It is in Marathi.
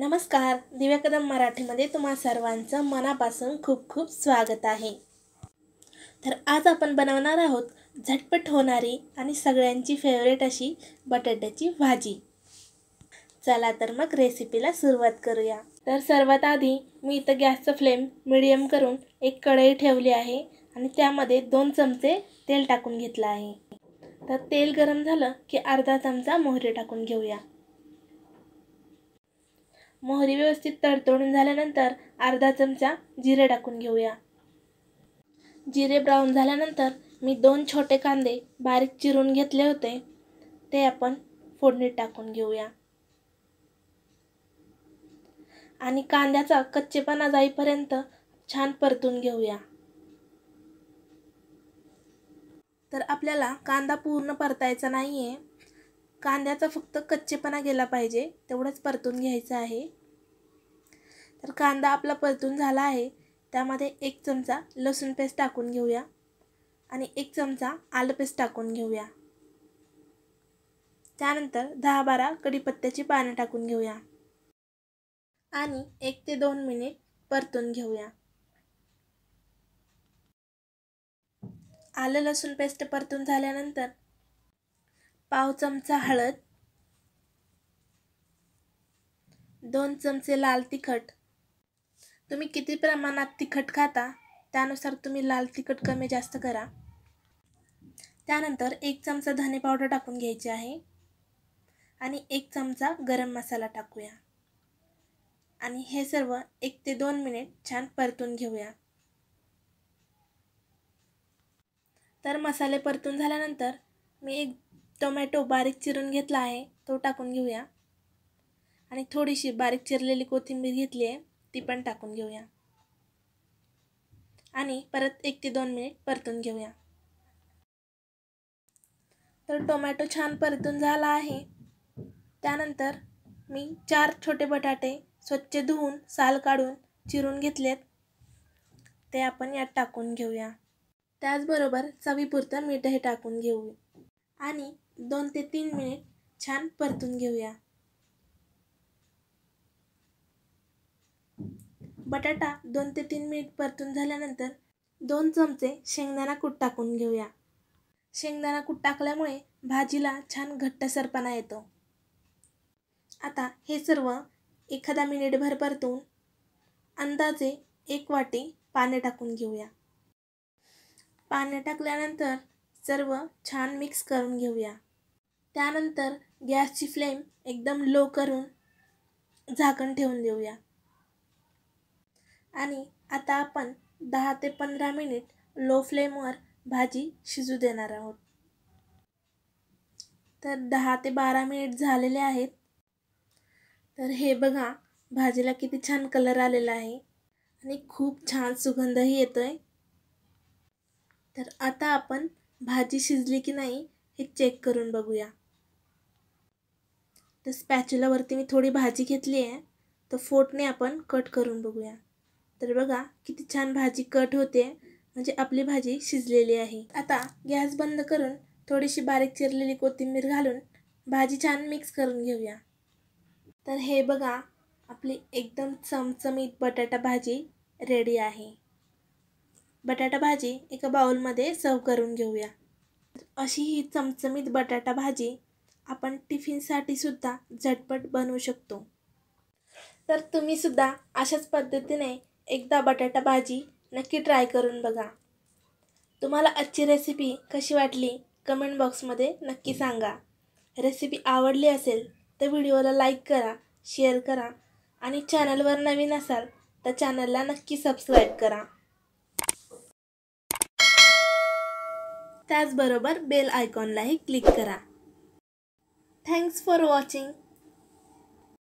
नमस्कार दिव्या कदम मराठीमध्ये तुम्हा सर्वांचं मनापासून खूप खूप स्वागत आहे तर आज आपण बनवणार आहोत झटपट होणारी आणि सगळ्यांची फेवरेट अशी बटाट्याची भाजी चला तर मग रेसिपीला सुरुवात करूया तर सर्वात आधी मी इथं गॅसचं फ्लेम मिडियम करून एक कढई ठेवली आहे आणि त्यामध्ये दोन चमचे तेल टाकून घेतलं आहे तर तेल गरम झालं की अर्धा चमचा मोहरी टाकून घेऊया मोहरी व्यवस्थित तडतडून झाल्यानंतर अर्धा चमचा जिरे टाकून घेऊया जिरे ब्राऊन झाल्यानंतर मी दोन छोटे कांदे बारीक चिरून घेतले होते ते आपण फोडणीत टाकून घेऊया आणि कांद्याचा कच्चेपणा जाईपर्यंत छान परतून घेऊया तर आपल्याला कांदा पूर्ण परतायचा नाही आहे कांद्याचा फक्त कच्चेपणा गेला पाहिजे तेवढंच परतून घ्यायचं आहे तर कांदा आपला परतून झाला आहे त्यामध्ये एक चमचा लसूण पेस्ट टाकून घेऊया आणि एक चमचा आलं पेस्ट टाकून घेऊया त्यानंतर दहा बारा कढीपत्त्याची पानं टाकून घेऊया आणि एक ते दोन मिनिट परतून घेऊया आलं लसूण पेस्ट परतून झाल्यानंतर पाव चमचा हळद दोन चमचे लाल तिखट तुम्ही किती प्रमाणात तिखट खाता त्यानुसार तुम्ही लाल तिखट कमी जास्त करा त्यानंतर एक चमचा धने पावडर टाकून घ्यायची आहे आणि एक चमचा गरम मसाला टाकूया आणि हे सर्व एक ते दोन मिनिट छान परतून घेऊया तर मसाले परतून झाल्यानंतर मी एक टोमॅटो बारीक चिरून घेतला आहे तो टाकून घेऊया आणि थोडीशी बारीक चिरलेली कोथिंबीर घेतली आहे ती पण टाकून घेऊया आणि परत एक ते दोन मिनिट परतून घेऊया तर टोमॅटो छान परतून झाला आहे त्यानंतर मी चार छोटे बटाटे स्वच्छ धुवून साल काढून चिरून घेतलेत ते आपण यात टाकून घेऊया त्याचबरोबर चवीपुरतं मीठही टाकून घेऊ आणि दोन ते तीन मिनिट छान परतून घेऊया बटाटा दोन ते तीन मिनिट परतून झाल्यानंतर दोन चमचे शेंगदाणा कूट टाकून घेऊया शेंगदाणा कूट टाकल्यामुळे भाजीला छान घट्टसरपणा येतो आता हे सर्व एखादा मिनिटभर परतून अंदाजे एक वाटी पाणी टाकून घेऊया पाणी टाकल्यानंतर सर्व छान मिक्स करून घेऊया त्यानंतर गॅसची फ्लेम एकदम लो करून झाकण ठेवून देऊया आणि आता आपण दहा ते पंधरा मिनिट लो फ्लेमवर भाजी शिजू देणार आहोत तर दहा ते बारा मिनिट झालेले आहेत तर हे बघा भाजीला किती छान कलर आलेला आहे आणि खूप छान सुगंधही येतो आहे तर आता आपण भाजी शिजली की नाही हे चेक करून बघूया तर स्पॅचुलावरती मी थोडी भाजी घेतली आहे तर फोटने आपण कट करून बघूया तर बघा किती छान भाजी कट होते म्हणजे आपली भाजी शिजलेली आहे आता गॅस बंद करून थोडीशी बारीक चिरलेली कोथिंबीर घालून भाजी छान मिक्स करून घेऊया तर हे बघा आपली एकदम चमचमीत बटाटा भाजी रेडी आहे बटाटा भाजी एका बाउलमध्ये सर्व करून घेऊया अशी ही चमचमीत बटाटा भाजी आपण टिफिनसाठी सुद्धा झटपट बनवू शकतो तर तुम्ही सुद्धा अशाच पद्धतीने एकदा बटाटा भाजी नक्की ट्राय करून बघा तुम्हाला आजची रेसिपी कशी वाटली कमेंट बॉक्समध्ये नक्की सांगा रेसिपी आवडली असेल तर व्हिडिओला लाईक करा शेअर करा आणि चॅनलवर नवीन असाल तर चॅनलला नक्की सबस्क्राईब करा त्याचबरोबर बेल आयकॉनलाही क्लिक करा थँक्स फॉर वॉचिंग